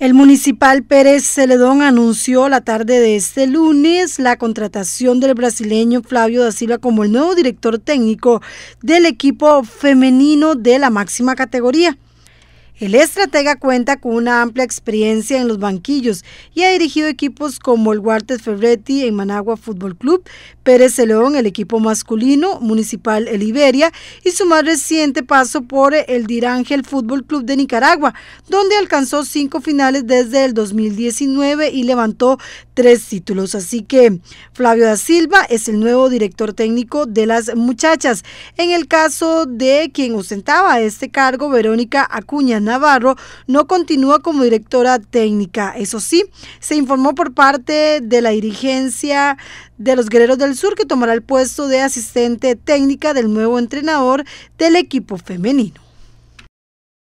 El municipal Pérez Celedón anunció la tarde de este lunes la contratación del brasileño Flavio da Silva como el nuevo director técnico del equipo femenino de la máxima categoría. El estratega cuenta con una amplia experiencia en los banquillos y ha dirigido equipos como el Huartes Ferretti en Managua Fútbol Club, Pérez León, el equipo masculino, Municipal El Iberia y su más reciente paso por el Dirángel Fútbol Club de Nicaragua, donde alcanzó cinco finales desde el 2019 y levantó tres títulos. Así que Flavio da Silva es el nuevo director técnico de las muchachas. En el caso de quien ostentaba este cargo, Verónica Acuña Navarro no continúa como directora técnica. Eso sí, se informó por parte de la dirigencia de los Guerreros del Sur que tomará el puesto de asistente técnica del nuevo entrenador del equipo femenino.